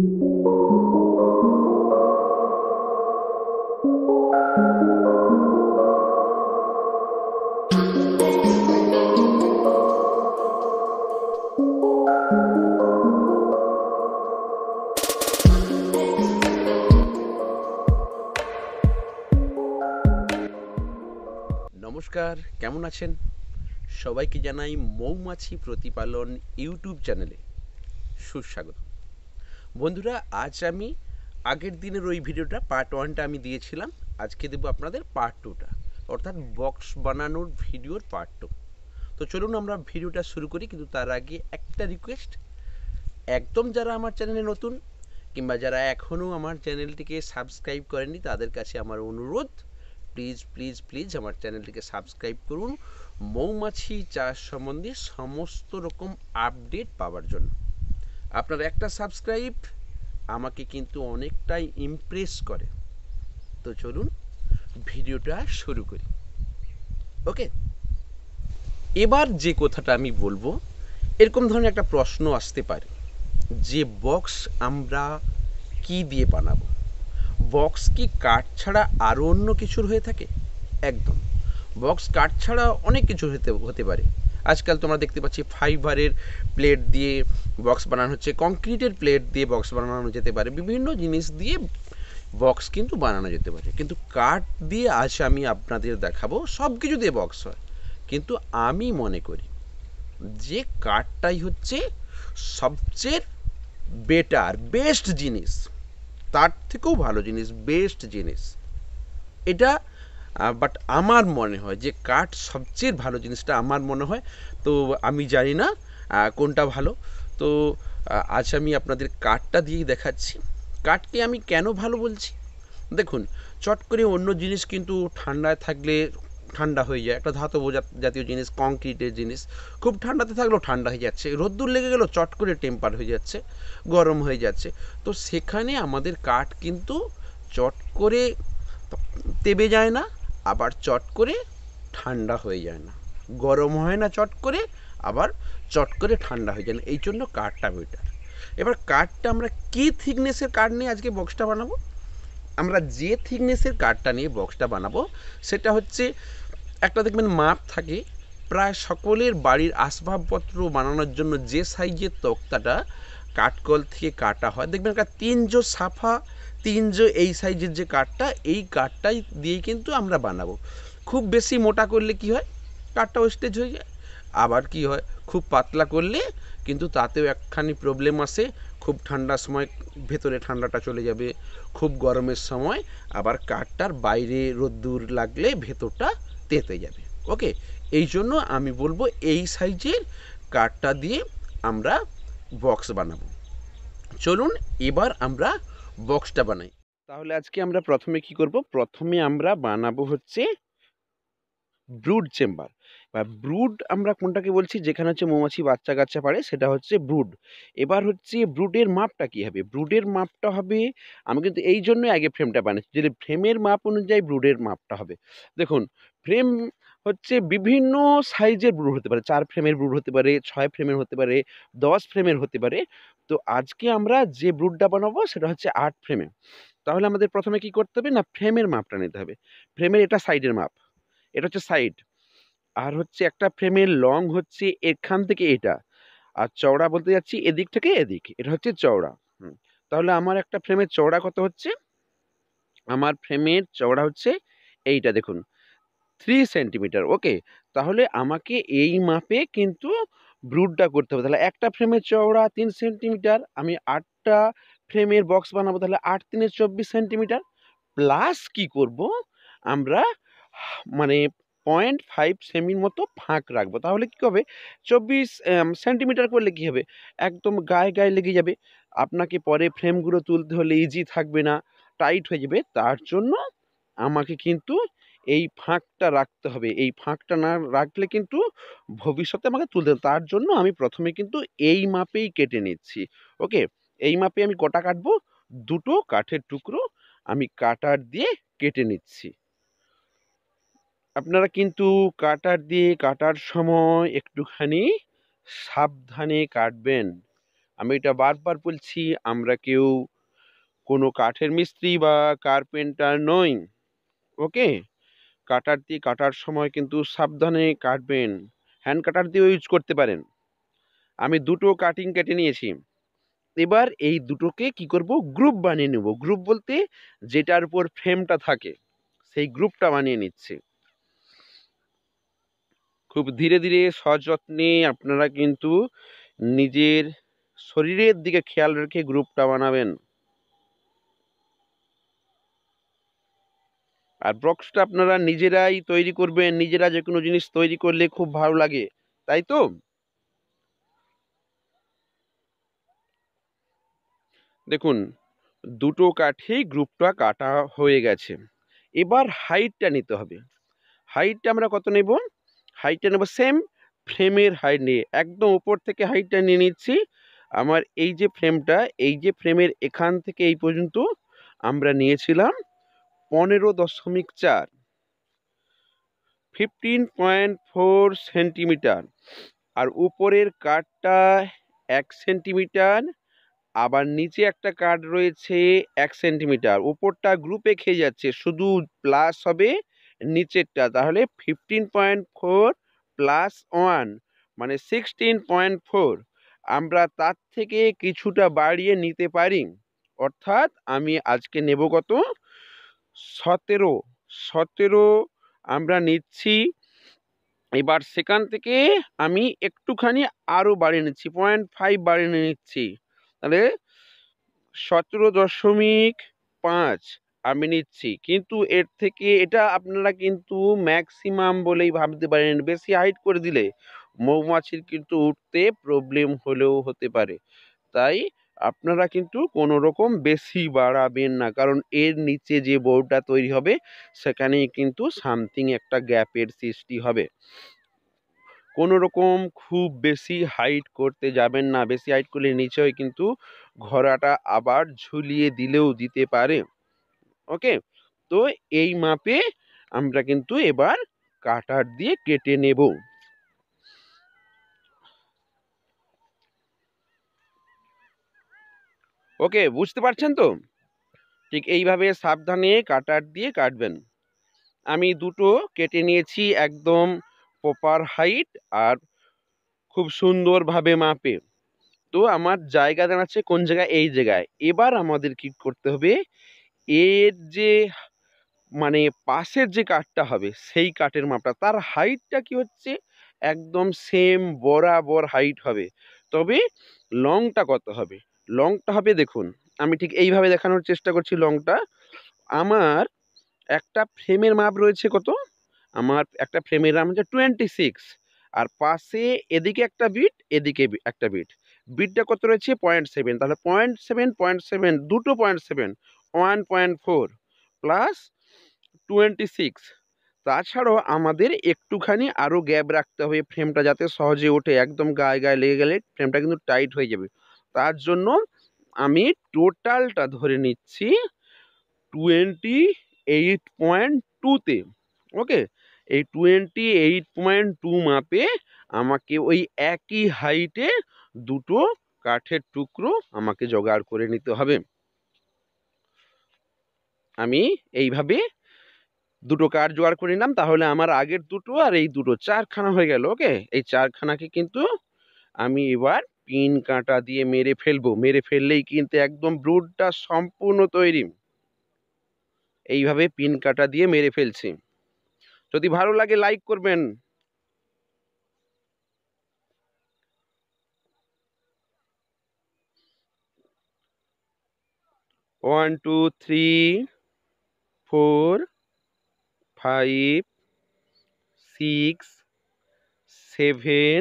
নমস্কার কেমন আছেন সবাইকে জানাই মৌমাছি প্রতিপালন ইউটিউব চ্যানেলে সুস্বাগত বন্ধুরা আজ আমি আগের দিনের ওই ভিডিওটা পার্ট ওয়ানটা আমি দিয়েছিলাম আজকে দেবো আপনাদের পার্ট টুটা অর্থাৎ বক্স বানানোর ভিডিওর পার্ট টু তো চলুন আমরা ভিডিওটা শুরু করি কিন্তু তার আগে একটা রিকোয়েস্ট একদম যারা আমার চ্যানেলে নতুন কিংবা যারা এখনও আমার চ্যানেলটিকে সাবস্ক্রাইব করেনি তাদের কাছে আমার অনুরোধ প্লিজ প্লিজ প্লিজ আমার চ্যানেলটিকে সাবস্ক্রাইব করুন মৌমাছি চাষ সম্বন্ধে সমস্ত রকম আপডেট পাওয়ার জন্য আপনার একটা সাবস্ক্রাইব আমাকে কিন্তু অনেকটাই ইমপ্রেস করে তো চলুন ভিডিওটা শুরু করি ওকে এবার যে কথাটা আমি বলবো এরকম ধরনের একটা প্রশ্ন আসতে পারে যে বক্স আমরা কি দিয়ে বানাবো বক্স কি কাঠ ছাড়া আরও অন্য কিছুর হয়ে থাকে একদম বক্স কাঠ ছাড়া অনেক কিছু হতে হতে পারে আজকাল তোমরা দেখতে পাচ্ছি ফাইবারের প্লেট দিয়ে বক্স বানানো হচ্ছে কংক্রিটের প্লেট দিয়ে বক্স বানানো যেতে পারে বিভিন্ন জিনিস দিয়ে বক্স কিন্তু বানানো যেতে পারে কিন্তু কাঠ দিয়ে আজ আমি আপনাদের দেখাবো সব কিছু দিয়ে বক্স হয় কিন্তু আমি মনে করি যে কাঠটাই হচ্ছে সবচেয়ে বেটার বেস্ট জিনিস তার থেকেও ভালো জিনিস বেস্ট জিনিস এটা বাট আমার মনে হয় যে কাঠ সবচেয়ে ভালো জিনিসটা আমার মনে হয় তো আমি জানি না কোনটা ভালো তো আজ আমি আপনাদের কাঠটা দিয়েই দেখাচ্ছি কাঠকে আমি কেন ভালো বলছি দেখুন চট করে অন্য জিনিস কিন্তু ঠান্ডায় থাকলে ঠান্ডা হয়ে যায় একটা ধাতব জাতীয় জিনিস কংক্রিটের জিনিস খুব ঠান্ডাতে থাকলেও ঠান্ডা হয়ে যাচ্ছে রোদ্দুর লেগে গেলেও চট করে টেম্পার হয়ে যাচ্ছে গরম হয়ে যাচ্ছে তো সেখানে আমাদের কাঠ কিন্তু চট করে তেবে যায় না আবার চট করে ঠান্ডা হয়ে যায় না গরম হয় না চট করে আবার চট করে ঠান্ডা হয়ে যায় না এই জন্য কাঠটা বেটার এবার কাঠটা আমরা কী থিকনেসের কাঠ নিয়ে আজকে বক্সটা বানাবো আমরা যে থিকনেসের কাঠটা নিয়ে বক্সটা বানাবো সেটা হচ্ছে একটা দেখবেন মাপ থাকে প্রায় সকলের বাড়ির আসবাবপত্র বানানোর জন্য যে সাইজের তক্তাটা কাঠকল থেকে কাটা হয় দেখবেন একটা তিনজো সাফা তিন যে এই সাইজের যে কাঠটা এই কাঠটাই দিয়েই কিন্তু আমরা বানাবো খুব বেশি মোটা করলে কি হয় কাঠটা ওয়েস্টেজ হয়ে যায় আবার কি হয় খুব পাতলা করলে কিন্তু তাতেও একখানি প্রবলেম আসে খুব ঠান্ডার সময় ভেতরে ঠান্ডাটা চলে যাবে খুব গরমের সময় আবার কাঠটার বাইরে রোদ্দুর লাগলে ভেতরটা তেতে যাবে ওকে এই জন্য আমি বলবো এই সাইজের কাঠটা দিয়ে আমরা বক্স বানাবো চলুন এবার আমরা বক্সটা বানাই তাহলে আজকে আমরা প্রথমে কি করব প্রথমে আমরা বানাবো হচ্ছে ব্রুড চেম্বার বা ব্রুড আমরা কোনটাকে বলছি যেখানে হচ্ছে মৌমাছি বাচ্চা কাচ্চা পারে সেটা হচ্ছে ব্রুড এবার হচ্ছে ব্রুডের মাপটা কী হবে ব্রুডের মাপটা হবে আমি কিন্তু এই জন্যই আগে ফ্রেমটা বানাচ্ছি যদি ফ্রেমের মাপ অনুযায়ী ব্রুডের মাপটা হবে দেখুন ফ্রেম হচ্ছে বিভিন্ন সাইজের ব্রুড হতে পারে চার ফ্রেমের ব্রুড হতে পারে ছয় ফ্রেমের হতে পারে দশ ফ্রেমের হতে পারে তো আজকে আমরা যে ব্রুটটা বানাবো সেটা হচ্ছে আট ফ্রেমে তাহলে আমাদের প্রথমে কি করতে হবে না ফ্রেমের মাপটা নিতে হবে ফ্রেমের এটা সাইডের মাপ এটা হচ্ছে সাইড আর হচ্ছে একটা ফ্রেমের লং হচ্ছে এখান থেকে এটা আর চওড়া বলতে যাচ্ছি এদিক থেকে এদিক এটা হচ্ছে চওড়া তাহলে আমার একটা ফ্রেমের চওড়া কত হচ্ছে আমার ফ্রেমের চওড়া হচ্ছে এইটা দেখুন থ্রি সেন্টিমিটার ওকে তাহলে আমাকে এই মাপে কিন্তু ব্রুডটা করতে হবে তাহলে একটা ফ্রেমের চওড়া তিন সেন্টিমিটার আমি আটটা ফ্রেমের বক্স বানাবো তাহলে আট তিনে চব্বিশ সেন্টিমিটার প্লাস কি করব আমরা মানে পয়েন্ট ফাইভ সেমির মতো ফাঁক রাখবো তাহলে কি হবে চব্বিশ সেন্টিমিটার করলে কী হবে একদম গায়ে গায়ে লেগে যাবে আপনাকে পরে ফ্রেমগুলো তুলতে হলে ইজি থাকবে না টাইট হয়ে যাবে তার জন্য আমাকে কিন্তু এই ফাঁকটা রাখতে হবে এই ফাঁকটা না রাখলে কিন্তু ভবিষ্যতে আমাকে তুলতে তার জন্য আমি প্রথমে কিন্তু এই মাপেই কেটে নিচ্ছি ওকে এই মাপে আমি কটা কাটবো দুটো কাঠের টুকরো আমি কাটার দিয়ে কেটে নিচ্ছি আপনারা কিন্তু কাটার দিয়ে কাটার সময় একটুখানি সাবধানে কাটবেন আমি এটা বারবার বলছি আমরা কেউ কোনো কাঠের মিস্ত্রি বা কার্পেন্টার নই ওকে কাটার দিয়ে কাটার সময় কিন্তু সাবধানে কাটবেন হ্যান্ড কাটার দিয়েও ইউজ করতে পারেন আমি দুটো কাটিং কেটে নিয়েছি এবার এই দুটোকে কি করব গ্রুপ বানিয়ে নেব গ্রুপ বলতে যেটার উপর ফ্রেমটা থাকে সেই গ্রুপটা বানিয়ে নিচ্ছে খুব ধীরে ধীরে সযত্নে আপনারা কিন্তু নিজের শরীরের দিকে খেয়াল রেখে গ্রুপটা বানাবেন আর বক্সটা আপনারা নিজেরাই তৈরি করবেন নিজেরা যে কোনো জিনিস তৈরি করলে খুব ভালো লাগে তাই তো দেখুন দুটো কাঠেই গ্রুপটা কাটা হয়ে গেছে এবার হাইটটা নিতে হবে হাইটটা আমরা কত নেব হাইটটা নেব সেম ফ্রেমের হাইট নিয়ে একদম উপর থেকে হাইটটা নিয়ে নিচ্ছি আমার এই যে ফ্রেমটা এই যে ফ্রেমের এখান থেকে এই পর্যন্ত আমরা নিয়েছিলাম পনেরো দশমিক চার ফিফটিন পয়েন্ট ফোর সেন্টিমিটার আর উপরের কাঠটা এক সেন্টিমিটার আবার নিচে একটা কাঠ রয়েছে এক সেন্টিমিটার উপরটা গ্রুপে খেয়ে যাচ্ছে শুধু প্লাস হবে নিচেরটা তাহলে fifteen point four plus one মানে সিক্সটিন পয়েন্ট ফোর আমরা তার থেকে কিছুটা বাড়িয়ে নিতে পারি অর্থাৎ আমি আজকে নেব কত সতেরো সতেরো আমরা নিচ্ছি এবার সেখান থেকে আমি একটুখানি আরও বাড়িয়ে নিচ্ছি পয়েন্ট ফাইভ বাড়িয়ে নিচ্ছি তাহলে সতেরো দশমিক পাঁচ আমি নিচ্ছি কিন্তু এর থেকে এটা আপনারা কিন্তু ম্যাক্সিমাম বলেই ভাবতে পারেন বেশি হাইট করে দিলে মৌমাছির কিন্তু উঠতে প্রবলেম হলেও হতে পারে তাই আপনারা কিন্তু কোনো রকম বেশি বাড়াবেন না কারণ এর নিচে যে বোর্ডটা তৈরি হবে সেখানেই কিন্তু সামথিং একটা গ্যাপের সৃষ্টি হবে কোনো রকম খুব বেশি হাইট করতে যাবেন না বেশি হাইট করলে নিচেও কিন্তু ঘোড়াটা আবার ঝুলিয়ে দিলেও দিতে পারে ওকে তো এই মাপে আমরা কিন্তু এবার কাটার দিয়ে কেটে নেব ওকে বুঝতে পারছেন তো ঠিক এইভাবে সাবধানে কাটার দিয়ে কাটবেন আমি দুটো কেটে নিয়েছি একদম প্রপার হাইট আর খুব সুন্দরভাবে মাপে তো আমার জায়গা দাঁড়াচ্ছে কোন জায়গায় এই জায়গায় এবার আমাদের কি করতে হবে এর যে মানে পাশের যে কাঠটা হবে সেই কাঠের মাপটা তার হাইটটা কি হচ্ছে একদম সেম বরাবর হাইট হবে তবে লংটা কত হবে লংটা হবে দেখুন আমি ঠিক এইভাবে দেখানোর চেষ্টা করছি লংটা আমার একটা ফ্রেমের মাপ রয়েছে কত আমার একটা ফ্রেমের নাম হচ্ছে টোয়েন্টি সিক্স আর পাশে এদিকে একটা বিট এদিকে একটা বিট বিটটা কত রয়েছে পয়েন্ট সেভেন তাহলে পয়েন্ট সেভেন পয়েন্ট সেভেন দুটো point seven one point four plus twenty six তাছাড়াও আমাদের একটুখানি আরও গ্যাপ রাখতে হবে ফ্রেমটা যাতে সহজে ওঠে একদম গায়ে গায়ে লেগে গেলে ফ্রেমটা কিন্তু টাইট হয়ে যাবে তার জন্য আমি টোটালটা ধরে নিচ্ছি টোয়েন্টি এইট পয়েন্ট টুতে ওকে এই টোয়েন্টি এইট পয়েন্ট টু মাপে আমাকে ওই একই হাইটে দুটো কাঠের টুকরো আমাকে জোগাড় করে নিতে হবে আমি এইভাবে দুটো কাঠ জোগাড় করে নিলাম তাহলে আমার আগের দুটো আর এই দুটো চারখানা হয়ে গেল ওকে এই চারখানাকে কিন্তু আমি এবার পিন কাঁটা দিয়ে মেরে ফেলবো মেরে ফেললেই কিন্তু একদম ব্রুডটা সম্পূর্ণ তৈরি এইভাবে পিন কাঁটা দিয়ে মেরে ফেলছি যদি ভালো লাগে লাইক করবেন one two three four five six seven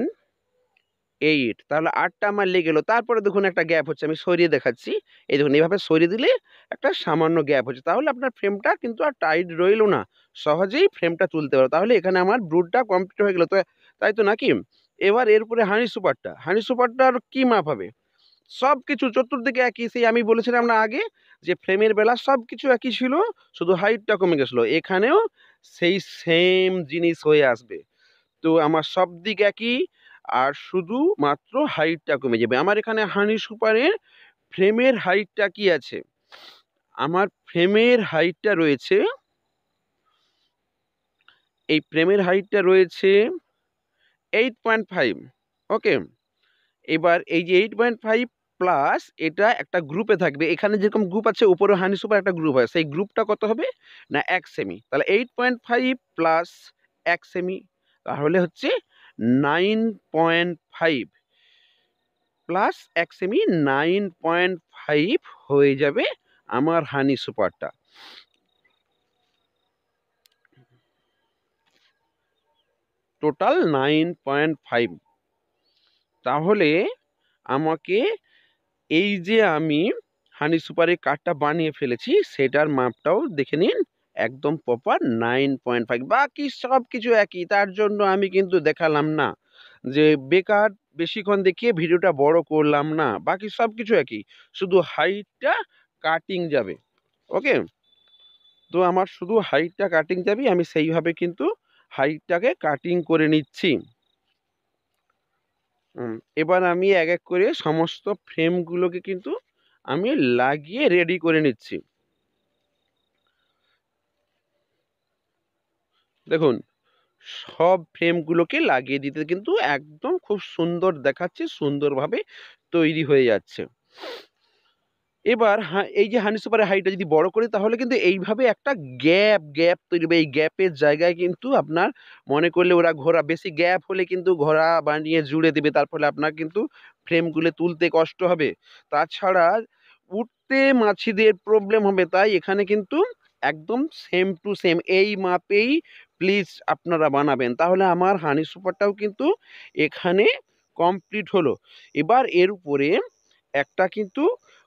eight তাহলে আটটা আমার লেগে গেলো তারপরে দেখুন একটা গ্যাপ হচ্ছে আমি সরিয়ে দেখাচ্ছি এই দেখুন এইভাবে সরিয়ে দিলে একটা সামান্য গ্যাপ হচ্ছে তাহলে আপনার ফ্রেমটা কিন্তু আর টাইট রইল না সহজেই ফ্রেমটা তুলতে পারো তাহলে এখানে আমার ব্রুডটা কমপ্লিট হয়ে গেলো তো তাই তো নাকি এবার এরপরে হানি সুপারটা হানি সুপারটার কী মাপ হবে সব কিছু চতুর্দিকে একই সেই আমি বলেছিলাম না আগে যে ফ্রেমের বেলা সব কিছু একই ছিল শুধু হাইটটা কমে গেছিলো এখানেও সেই সেম জিনিস হয়ে আসবে তো আমার সব দিক একই আর শুধু মাত্র হাইটটা কমে যাবে আমার এখানে হানি সুপারের ফ্রেমের হাইটটা কি আছে আমার ফ্রেমের হাইটটা রয়েছে এই ফ্রেমের হাইটটা রয়েছে এইট পয়েন্ট ফাইভ ওকে এবার এই যে এইট পয়েন্ট ফাইভ প্লাস এটা একটা গ্রুপে থাকবে এখানে যেরকম গ্রুপ আছে উপরে হানি সুপার একটা গ্রুপ আছে সেই গ্রুপটা কত হবে না এক সেমি তাহলে এইট পয়েন্ট ফাইভ প্লাস এক সেমি তাহলে হচ্ছে নাইন পয়েন্ট ফাইভ প্লাস এক সেমি নাইন পয়েন্ট ফাইভ হয়ে যাবে আমার হানি সুপারটা টোটাল নাইন পয়েন্ট ফাইভ তাহলে আমাকে এই যে আমি হানি সুপারের কার্ডটা বানিয়ে ফেলেছি সেটার মাপটাও দেখে নিন একদম প্রপার নাইন পয়েন্ট ফাইভ বাকি সব কিছু একই তার জন্য আমি কিন্তু দেখালাম না যে বেকার বেশিক্ষণ দেখিয়ে ভিডিওটা বড় করলাম না বাকি সব কিছু একই শুধু হাইটটা কাটিং যাবে ওকে তো আমার শুধু হাইটটা কাটিং যাবে আমি সেইভাবে কিন্তু হাইটটাকে কাটিং করে নিচ্ছি এবার আমি এক এক করে সমস্ত ফ্রেমগুলোকে কিন্তু আমি লাগিয়ে রেডি করে নিচ্ছি দেখুন সব ফ্রেমগুলোকে লাগিয়ে দিতে কিন্তু একদম খুব সুন্দর দেখাচ্ছে সুন্দরভাবে তৈরি হয়ে যাচ্ছে এবার এই যে হানি সুপারের হাইটটা যদি বড় করি তাহলে কিন্তু এইভাবে একটা গ্যাপ গ্যাপ তৈরি হবে এই গ্যাপের জায়গায় কিন্তু আপনার মনে করলে ওরা ঘোরা বেশি গ্যাপ হলে কিন্তু ঘোরা বানিয়ে জুড়ে দেবে তার ফলে আপনার কিন্তু ফ্রেমগুলো তুলতে কষ্ট হবে তাছাড়া উঠতে মাছিদের প্রবলেম হবে তাই এখানে কিন্তু একদম সেম টু সেম এই মাপেই প্লিজ আপনারা বানাবেন তাহলে আমার হানি সুপারটাও কিন্তু এখানে কমপ্লিট হলো এবার এর উপরে একটা কিন্তু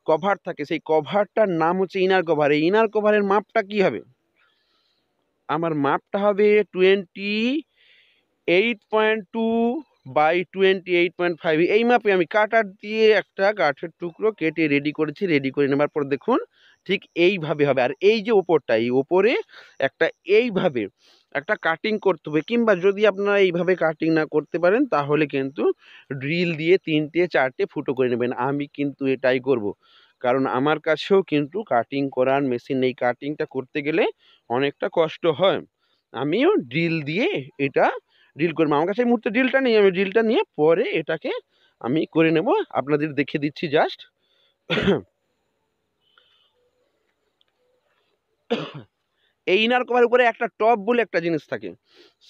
কভার থাকে সেই কভারটার নাম হচ্ছে ইনার কভার এই ইনার কভারের মাপটা কি হবে আমার মাপটা হবে twenty eight point two by twenty eight point five এই মাপে আমি কাটার দিয়ে একটা কাঠের টুকরো কেটে রেডি করেছি রেডি করে নেবার পর দেখুন ঠিক এইভাবে হবে আর এই যে ওপরটা এই ওপরে একটা এইভাবে একটা কাটিং করতে হবে কিংবা যদি আপনারা এইভাবে কাটিং না করতে পারেন তাহলে কিন্তু ড্রিল দিয়ে তিনটে চারটে ফুটো করে নেবেন আমি কিন্তু এটাই করব। কারণ আমার কাছেও কিন্তু কাটিং করার মেশিন নেই কাটিংটা করতে গেলে অনেকটা কষ্ট হয় আমিও ড্রিল দিয়ে এটা ড্রিল করবো আমার কাছে এই মুহূর্তে ড্রিলটা নেই আমি ড্রিলটা নিয়ে পরে এটাকে আমি করে নেব আপনাদের দেখে দিচ্ছি জাস্ট এই ইনার কভার উপরে একটা টপ বলে একটা জিনিস থাকে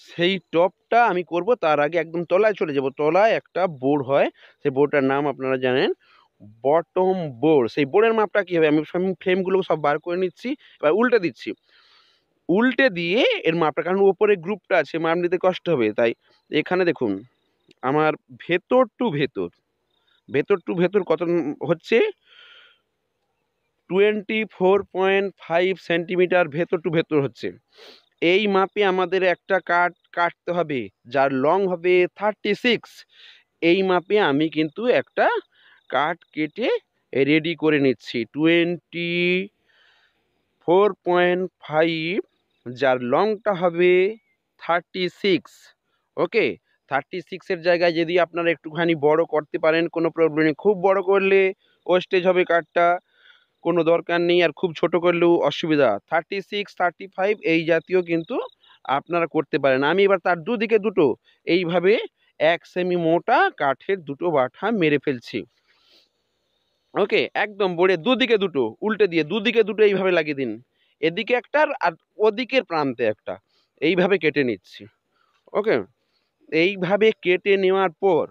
সেই টপটা আমি করব তার আগে একদম তলায় চলে যাব তলায় একটা বোর্ড হয় সেই বোর্ডটার নাম আপনারা জানেন বটম বোর্ড সেই বোর্ডের মাপটা কী হবে আমি ফ্রেমগুলো সব বার করে নিচ্ছি এবার উল্টে দিচ্ছি উল্টে দিয়ে এর মাপটা কারণ ওপরে গ্রুপটা আছে মাপ নিতে কষ্ট হবে তাই এখানে দেখুন আমার ভেতর টু ভেতর ভেতর টু ভেতর কত হচ্ছে twenty four point five centimetre ভেতর টু ভেতর হচ্ছে এই মাপে আমাদের একটা কাট কাটতে হবে যার লং হবে থার্টি সিক্স এই মাপে আমি কিন্তু একটা কাট কেটে রেডি করে নিচ্ছি টোয়েন্টি ফোর পয়েন্ট ফাইভ যার লংটা হবে থার্টি সিক্স ওকে থার্টি সিক্সের জায়গায় যদি আপনারা একটুখানি বড় করতে পারেন কোনো প্রবলেম নেই খুব বড় করলে ওয়েস্টেজ হবে কাঠটা কোনো দরকার নেই আর খুব ছোট করলেও অসুবিধা থার্টি সিক্স থার্টি ফাইভ এই জাতীয় কিন্তু আপনারা করতে পারেন আমি এবার তার দুদিকে দুটো এইভাবে এক সেমি মোটা কাঠের দুটো বাঠা মেরে ফেলছি ওকে একদম বোর্ডে দুদিকে দুটো উল্টে দিয়ে দুদিকে দুটো এইভাবে লাগিয়ে দিন এদিকে একটা আর ওদিকের প্রান্তে একটা এইভাবে কেটে নিচ্ছি ওকে এইভাবে কেটে নেওয়ার পর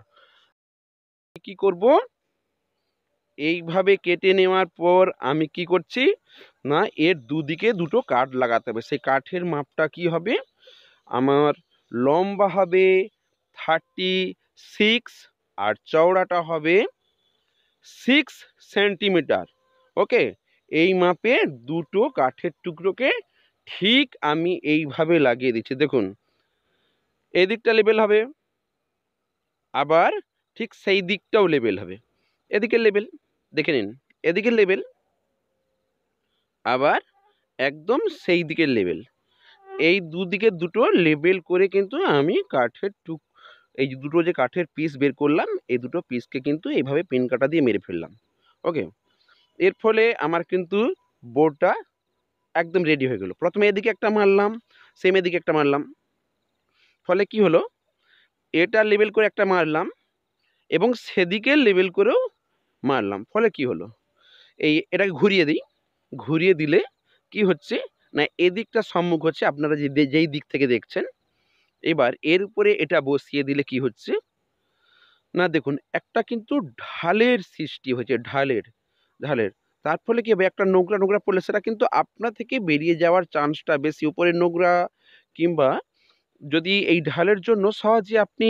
কি করব এইভাবে কেটে নেওয়ার পর আমি কি করছি না এর দুদিকে দুটো কাঠ লাগাতে হবে সেই কাঠের মাপটা কি হবে আমার লম্বা হবে থার্টি সিক্স আর চওড়াটা হবে সিক্স সেন্টিমিটার ওকে এই মাপে দুটো কাঠের টুকরোকে ঠিক আমি এইভাবে লাগিয়ে দিচ্ছি দেখুন এই দিকটা লেবেল হবে আবার ঠিক সেই দিকটাও লেবেল হবে এদিকের লেবেল দেখে নিন এদিকের লেভেল আবার একদম সেই দিকের লেভেল এই দুদিকে দুটো লেবেল করে কিন্তু আমি কাঠের টুক এই দুটো যে কাঠের পিস বের করলাম এই দুটো পিসকে কিন্তু এইভাবে পেন কাটা দিয়ে মেরে ফেললাম ওকে এর ফলে আমার কিন্তু বোর্ডটা একদম রেডি হয়ে গেলো প্রথমে এদিকে একটা মারলাম সেম এদিকে একটা মারলাম ফলে কি হলো এটা লেবেল করে একটা মারলাম এবং সেদিকে লেবেল করেও মারলাম ফলে কি হলো এই এটাকে ঘুরিয়ে দিই ঘুরিয়ে দিলে কি হচ্ছে না এদিকটা সম্মুখ হচ্ছে আপনারা যে যেই দিক থেকে দেখছেন এবার এর উপরে এটা বসিয়ে দিলে কি হচ্ছে না দেখুন একটা কিন্তু ঢালের সৃষ্টি হয়েছে ঢালের ঢালের তার ফলে কী হবে একটা নোংরা নোংরা পড়লে সেটা কিন্তু আপনা থেকে বেরিয়ে যাওয়ার চান্সটা বেশি উপরে নোংরা কিংবা যদি এই ঢালের জন্য সহজে আপনি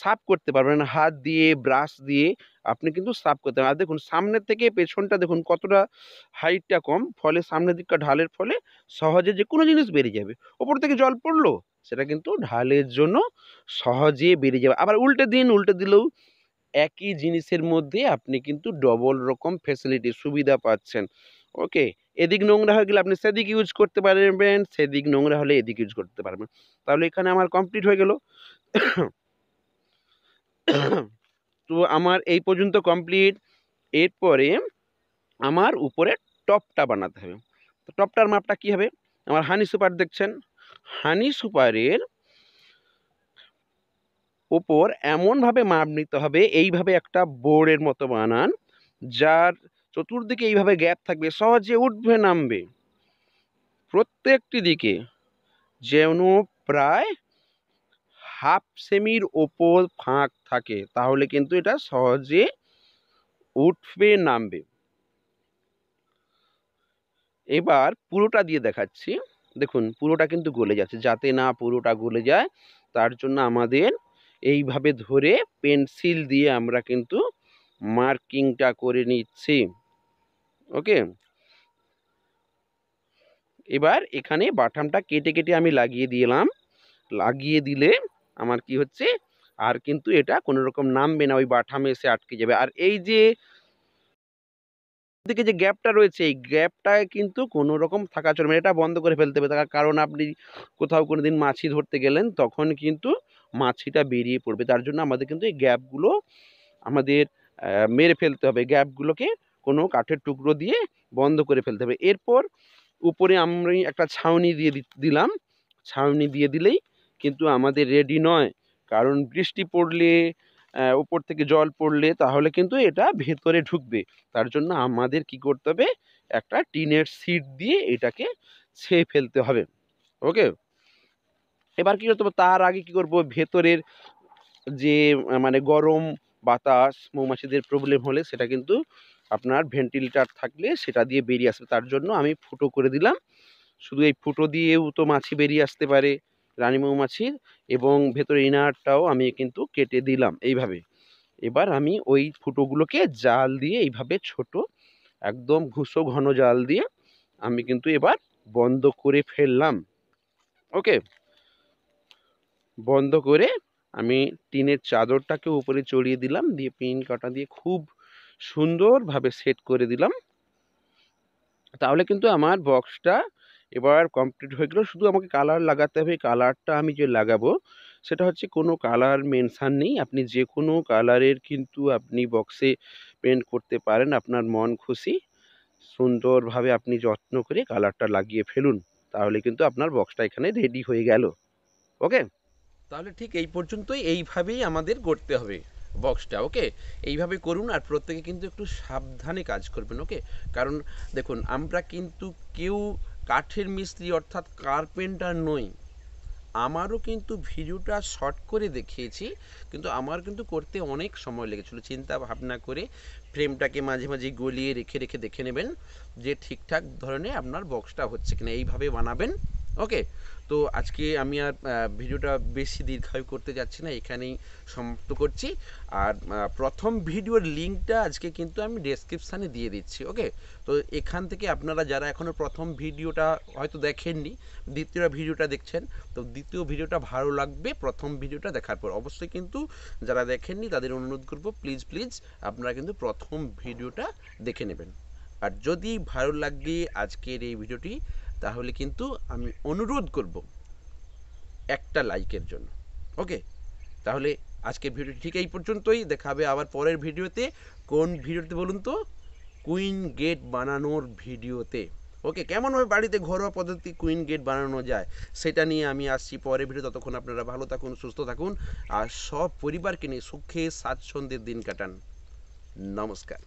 সাফ করতে পারবেন হাত দিয়ে ব্রাশ দিয়ে আপনি কিন্তু সাফ করতে পারবেন আর দেখুন সামনের থেকে পেছনটা দেখুন কতটা হাইটটা কম ফলে সামনের দিকটা ঢালের ফলে সহজে যে কোনো জিনিস বেরিয়ে যাবে ওপর থেকে জল পড়লো সেটা কিন্তু ঢালের জন্য সহজে বেরিয়ে যাবে আবার উল্টে দিন উল্টে দিলেও একই জিনিসের মধ্যে আপনি কিন্তু ডবল রকম ফেসিলিটি সুবিধা পাচ্ছেন ওকে এদিক নোংরা হয়ে গেলে আপনি সেদিক ইউজ করতে পারবেন সেদিক নোংরা হলে এদিক ইউজ করতে পারবেন তাহলে এখানে আমার কমপ্লিট হয়ে গেল তো আমার এই পর্যন্ত কমপ্লিট এরপরে আমার উপরে টপটা বানাতে হবে তো টপটার মাপটা কি হবে আমার হানি সুপার দেখছেন হানি সুপারের ওপর এমনভাবে মাপ নিতে হবে এইভাবে একটা বোর্ডের মতো বানান যার চতুর্দিকে এইভাবে গ্যাপ থাকবে সহজে উঠবে নামবে প্রত্যেকটি দিকে যেন প্রায় হাফ সেমির ওপর ফাঁক থাকে তাহলে কিন্তু এটা সহজে উঠবে নামবে এবার পুরোটা দিয়ে দেখাচ্ছি দেখুন পুরোটা কিন্তু গলে যাচ্ছে যাতে না পুরোটা গলে যায় তার জন্য আমাদের এইভাবে ধরে পেন্সিল দিয়ে আমরা কিন্তু মার্কিংটা করে নিচ্ছি ওকে এবার এখানে বাটামটা কেটে কেটে আমি লাগিয়ে দিলাম লাগিয়ে দিলে আমার কি হচ্ছে আর কিন্তু এটা কোনো রকম নামবে না ওই বাঠামে এসে আটকে যাবে আর এই যে দিকে যে গ্যাপটা রয়েছে এই গ্যাপটায় কিন্তু কোনো রকম থাকা চলবে এটা বন্ধ করে ফেলতে হবে তার কারণ আপনি কোথাও কোনো দিন মাছি ধরতে গেলেন তখন কিন্তু মাছিটা বেরিয়ে পড়বে তার জন্য আমাদের কিন্তু এই গ্যাপগুলো আমাদের মেরে ফেলতে হবে গ্যাপগুলোকে কোনো কাঠের টুকরো দিয়ে বন্ধ করে ফেলতে হবে এরপর উপরে আমি একটা ছাউনি দিয়ে দিলাম ছাউনি দিয়ে দিলেই কিন্তু আমাদের রেডি নয় কারণ বৃষ্টি পড়লে উপর থেকে জল পড়লে তাহলে কিন্তু এটা ভেতরে ঢুকবে তার জন্য আমাদের কি করতে হবে একটা টিনের সিট দিয়ে এটাকে ছেয়ে ফেলতে হবে ওকে এবার কী করতে হবে তার আগে কি করব ভেতরের যে মানে গরম বাতাস মৌমাছিদের প্রবলেম হলে সেটা কিন্তু আপনার ভেন্টিলেটার থাকলে সেটা দিয়ে বেরিয়ে আসবে তার জন্য আমি ফুটো করে দিলাম শুধু এই ফুটো দিয়েও তো মাছি বেরিয়ে আসতে পারে রানী মৌমাছির এবং ভেতরে ইনারটাও আমি কিন্তু কেটে দিলাম এইভাবে এবার আমি ওই ফুটোগুলোকে জাল দিয়ে এইভাবে ছোট একদম ঘুষো ঘন জাল দিয়ে আমি কিন্তু এবার বন্ধ করে ফেললাম ওকে বন্ধ করে আমি টিনের চাদরটাকে উপরে চড়িয়ে দিলাম দিয়ে পিন কাটা দিয়ে খুব সুন্দরভাবে সেট করে দিলাম তাহলে কিন্তু আমার বক্সটা এবার কমপ্লিট হয়ে গেলো শুধু আমাকে কালার লাগাতে হবে কালারটা আমি যে লাগাবো সেটা হচ্ছে কোনো কালার মেনশান নেই আপনি যে কোনো কালারের কিন্তু আপনি বক্সে পেন্ট করতে পারেন আপনার মন খুশি সুন্দরভাবে আপনি যত্ন করে কালারটা লাগিয়ে ফেলুন তাহলে কিন্তু আপনার বক্সটা এখানে রেডি হয়ে গেল ওকে তাহলে ঠিক এই পর্যন্তই এইভাবেই আমাদের করতে হবে বক্সটা ওকে এইভাবে করুন আর প্রত্যেকে কিন্তু একটু সাবধানে কাজ করবেন ওকে কারণ দেখুন আমরা কিন্তু কেউ কাঠের মিস্ত্রি অর্থাৎ কার্পেন্টার নই আমারও কিন্তু ভিডিওটা শর্ট করে দেখিয়েছি কিন্তু আমার কিন্তু করতে অনেক সময় লেগেছিল চিন্তা ভাবনা করে ফ্রেমটাকে মাঝে মাঝে গলিয়ে রেখে রেখে দেখে নেবেন যে ঠিকঠাক ধরনের আপনার বক্সটা হচ্ছে কিনা এইভাবে বানাবেন ওকে তো আজকে আমি আর ভিডিওটা বেশি দীর্ঘায়ু করতে যাচ্ছি না এখানেই সমাপ্ত করছি আর প্রথম ভিডিওর লিঙ্কটা আজকে কিন্তু আমি ডেসক্রিপশানে দিয়ে দিচ্ছি ওকে তো এখান থেকে আপনারা যারা এখনও প্রথম ভিডিওটা হয়তো দেখেননি দ্বিতীয় ভিডিওটা দেখছেন তো দ্বিতীয় ভিডিওটা ভালো লাগবে প্রথম ভিডিওটা দেখার পর অবশ্যই কিন্তু যারা দেখেননি তাদের অনুরোধ করব প্লিজ প্লিজ আপনারা কিন্তু প্রথম ভিডিওটা দেখে নেবেন আর যদি ভালো লাগে আজকের এই ভিডিওটি তাহলে কিন্তু আমি অনুরোধ করব একটা লাইকের জন্য ওকে তাহলে আজকে ভিডিও ঠিক এই পর্যন্তই দেখাবে আবার পরের ভিডিওতে কোন ভিডিওতে বলুন তো কুইন গেট বানানোর ভিডিওতে ওকে কেমনভাবে বাড়িতে ঘরোয়া পদ্ধতি কুইন গেট বানানো যায় সেটা নিয়ে আমি আসছি পরের ভিডিও ততক্ষণ আপনারা ভালো থাকুন সুস্থ থাকুন আর সব পরিবারকে নিয়ে সুখে স্বাচ্ছন্দ্যের দিন কাটান নমস্কার